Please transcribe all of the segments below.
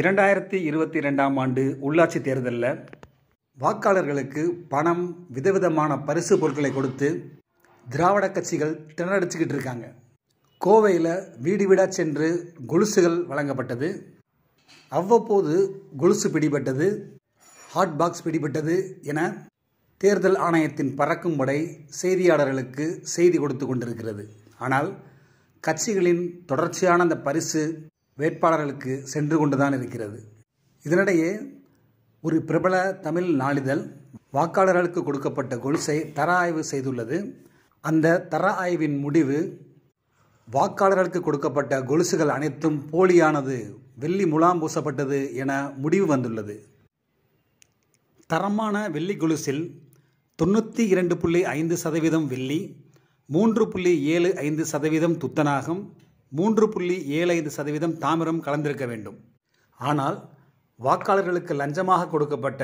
இரண்டாயிரத்தி இருபத்தி ரெண்டாம் ஆண்டு உள்ளாட்சி தேர்தலில் வாக்காளர்களுக்கு பணம் விதவிதமான பரிசு பொருட்களை கொடுத்து திராவிட கட்சிகள் திணறடிச்சுக்கிட்டு இருக்காங்க கோவையில் வீடு வீடாக சென்று கொலுசுகள் வழங்கப்பட்டது அவ்வப்போது கொலுசு பிடிபட்டது ஹாட் பாக்ஸ் பிடிபட்டது என தேர்தல் ஆணையத்தின் பறக்கும் படை செய்தியாளர்களுக்கு செய்தி கொடுத்து கொண்டிருக்கிறது ஆனால் கட்சிகளின் தொடர்ச்சியான அந்த பரிசு வேட்பாளர்களுக்கு சென்று கொண்டுதான் இருக்கிறது இதனிடையே ஒரு பிரபல தமிழ் நாளிதழ் வாக்காளர்களுக்கு கொடுக்கப்பட்ட கொலுசை தர ஆய்வு செய்துள்ளது அந்த தர ஆய்வின் முடிவு வாக்காளர்களுக்கு கொடுக்கப்பட்ட கொலுசுகள் அனைத்தும் போலியானது வெள்ளி முலாம் பூசப்பட்டது என முடிவு வந்துள்ளது தரமான வெள்ளி கொலுசில் தொண்ணூற்றி இரண்டு புள்ளி ஐந்து சதவீதம் வெள்ளி மூன்று புள்ளி ஏழு ஐந்து சதவீதம் துத்தநாகம் மூன்று புள்ளி ஏழு ஐந்து சதவீதம் தாமிரம் கலந்திருக்க வேண்டும் ஆனால் வாக்காளர்களுக்கு லஞ்சமாக கொடுக்கப்பட்ட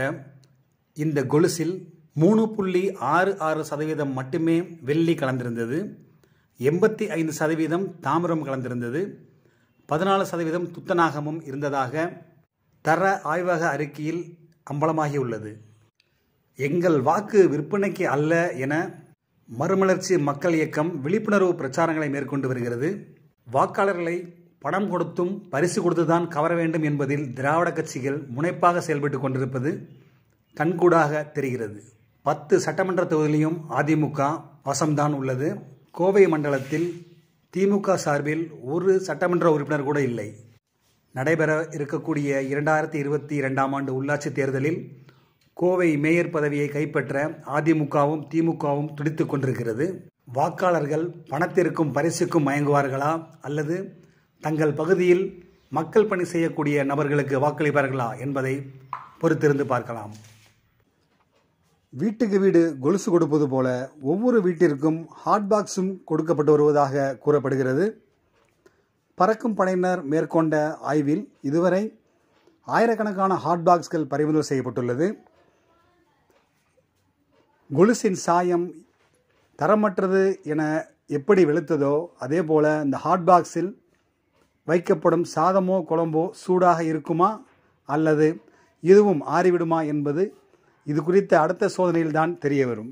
இந்த கொலுசில் மூணு புள்ளி ஆறு ஆறு சதவீதம் மட்டுமே வெள்ளி கலந்திருந்தது எண்பத்தி ஐந்து சதவீதம் தாமிரம் கலந்திருந்தது பதினாலு சதவீதம் துத்தநாகமும் இருந்ததாக தர ஆய்வக அறிக்கையில் அம்பலமாகியுள்ளது எங்கள் வாக்கு விற்பனைக்கு அல்ல என மறுமலர்ச்சி மக்கள் இயக்கம் விழிப்புணர்வு பிரச்சாரங்களை மேற்கொண்டு வருகிறது வாக்காளர்களை பணம் கொடுத்தும் பரிசு கொடுத்துதான் கவர வேண்டும் என்பதில் திராவிட கட்சிகள் முனைப்பாக செயல்பட்டு கொண்டிருப்பது கண்கூடாக தெரிகிறது பத்து சட்டமன்ற தொகுதியிலும் அதிமுக வசம்தான் உள்ளது கோவை மண்டலத்தில் திமுக சார்பில் ஒரு சட்டமன்ற உறுப்பினர் கூட இல்லை நடைபெற இருக்கக்கூடிய இரண்டாயிரத்தி இருபத்தி இரண்டாம் ஆண்டு உள்ளாட்சி தேர்தலில் கோவை மேயர் பதவியை கைப்பற்ற அதிமுகவும் திமுகவும் துடித்து கொண்டிருக்கிறது வாக்காளர்கள் பணத்திற்கும் பரிசுக்கும் மயங்குவார்களா அல்லது தங்கள் பகுதியில் மக்கள் பணி செய்யக்கூடிய நபர்களுக்கு வாக்களிப்பார்களா என்பதை பொறுத்திருந்து பார்க்கலாம் வீட்டுக்கு வீடு கொலுசு கொடுப்பது போல ஒவ்வொரு வீட்டிற்கும் ஹாட் பாக்ஸும் கொடுக்கப்பட்டு வருவதாக கூறப்படுகிறது பறக்கும் படையினர் மேற்கொண்ட ஆய்வில் இதுவரை ஆயிரக்கணக்கான ஹாட் பாக்ஸ்கள் பறிமுதல் செய்யப்பட்டுள்ளது கொலுசின் சாயம் தரமற்றது என எப்படி வெளுத்ததோ அதே போல் இந்த ஹாட் பாக்ஸில் வைக்கப்படும் சாதமோ குழம்போ சூடாக இருக்குமா அல்லது இதுவும் ஆறிவிடுமா என்பது இது குறித்த அடுத்த சோதனையில்தான் தெரிய வரும்